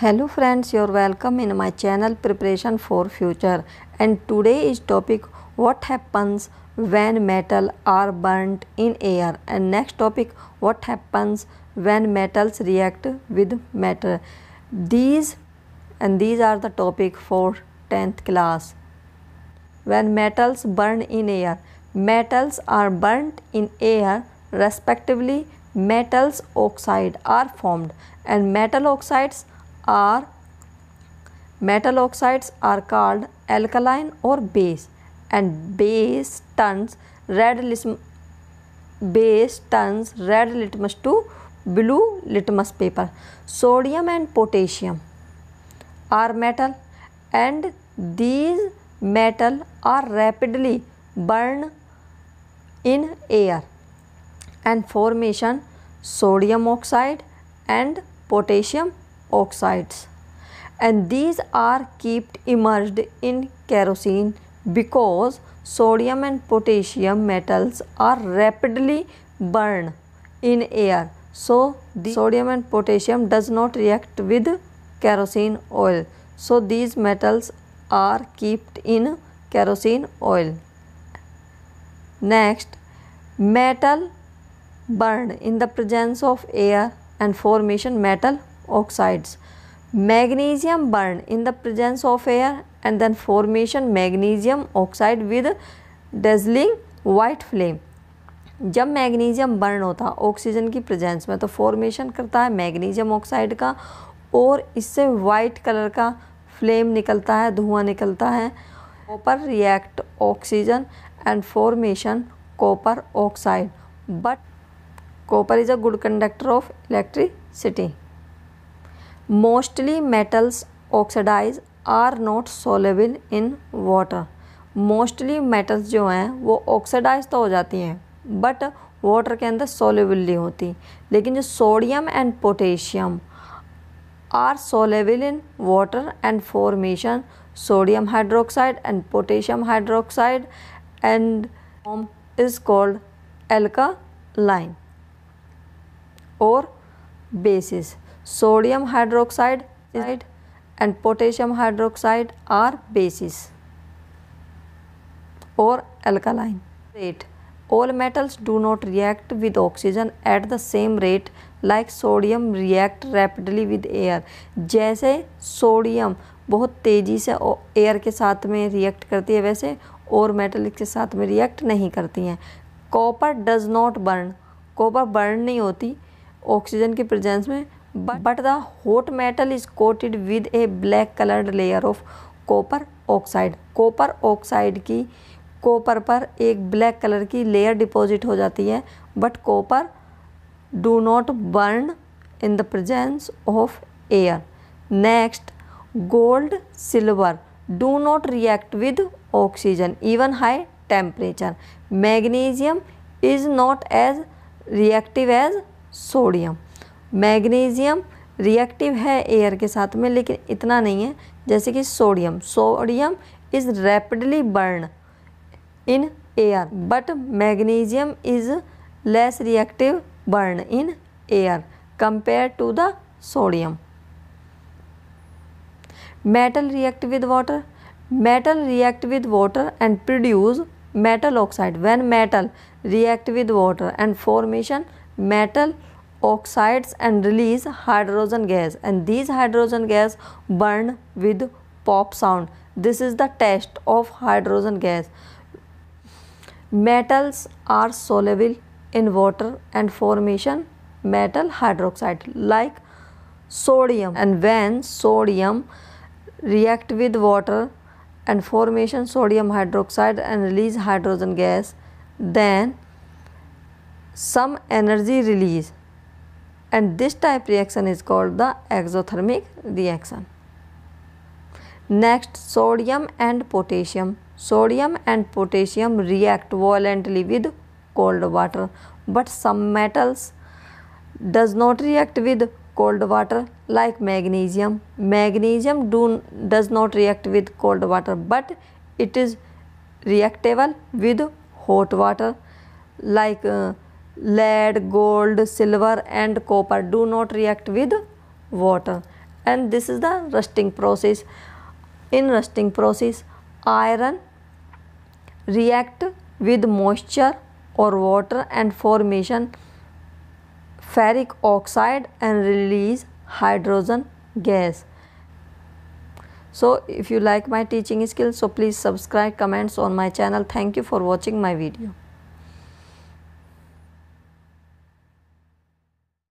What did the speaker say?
hello friends you're welcome in my channel preparation for future and today is topic what happens when metal are burnt in air and next topic what happens when metals react with matter these and these are the topic for 10th class when metals burn in air metals are burnt in air respectively metals oxide are formed and metal oxides are metal oxides are called alkaline or base and base turns red litmus base turns red litmus to blue litmus paper sodium and potassium are metal and these metal are rapidly burned in air and formation sodium oxide and potassium oxides and these are kept immersed in kerosene because sodium and potassium metals are rapidly burned in air so the sodium and potassium does not react with kerosene oil so these metals are kept in kerosene oil next metal burned in the presence of air and formation metal oxides magnesium burn in the presence of air and then formation magnesium oxide with dazzling white flame जब magnesium burn होता है oxygen की presence में तो formation करता है magnesium oxide का और इससे वाइट कलर का फ्लेम निकलता है धुआं निकलता है copper react oxygen and formation copper oxide but copper is a good conductor of electricity mostly metals oxidize are not soluble in water mostly metals जो हैं वो ऑक्सीडाइज तो हो जाती हैं बट वाटर के अंदर सोलेबल नहीं होती लेकिन जो sodium and potassium are soluble in water and formation sodium hydroxide and potassium hydroxide and is called alkaline और bases sodium hydroxide and potassium hydroxide are bases or alkaline. 8. All metals do not react with oxygen at the same rate like sodium react rapidly with air. jaise sodium bahut tezi se air ke sath mein react karti hai waise aur metal ke sath mein react nahi karti hain copper does not burn copper burn nahi hoti oxygen ke presence mein but the the metal is coated with a black coloured layer of copper oxide copper oxide की copper पर एक black colour की layer deposit हो जाती है but copper do not burn in the presence of air next gold silver do not react with oxygen even high temperature magnesium is not as reactive as sodium magnesium reactive है air के साथ में लेकिन इतना नहीं है जैसे कि sodium sodium is rapidly burn in air but magnesium is less reactive burn in air compare to the sodium metal react with water metal react with water and produce metal oxide when metal react with water and formation metal oxides and release hydrogen gas and these hydrogen gas burn with pop sound this is the test of hydrogen gas metals are soluble in water and formation metal hydroxide like sodium and when sodium react with water and formation sodium hydroxide and release hydrogen gas then some energy release and this type reaction is called the exothermic reaction. Next sodium and potassium. Sodium and potassium react violently with cold water but some metals does not react with cold water like magnesium. Magnesium do, does not react with cold water but it is reactable with hot water like uh, lead, gold, silver and copper do not react with water and this is the rusting process. In rusting process iron react with moisture or water and formation ferric oxide and release hydrogen gas. So if you like my teaching skills so please subscribe comments on my channel. Thank you for watching my video.